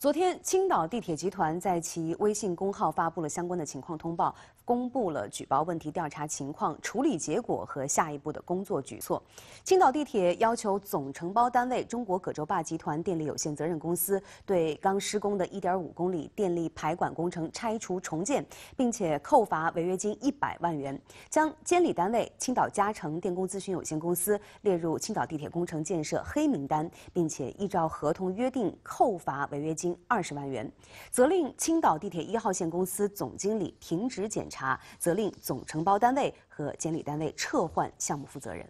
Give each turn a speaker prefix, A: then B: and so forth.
A: 昨天，青岛地铁集团在其微信公号发布了相关的情况通报，公布了举报问题调查情况、处理结果和下一步的工作举措。青岛地铁要求总承包单位中国葛洲坝集团电力有限责任公司对刚施工的1.5公里电力排管工程拆除重建，并且扣罚违约金100万元，将监理单位青岛嘉诚电工咨询有限公司列入青岛地铁工程建设黑名单，并且依照合同约定扣罚违约金。二十万元，责令青岛地铁一号线公司总经理停职检查，责令总承包单位和监理单位撤换项目负责人。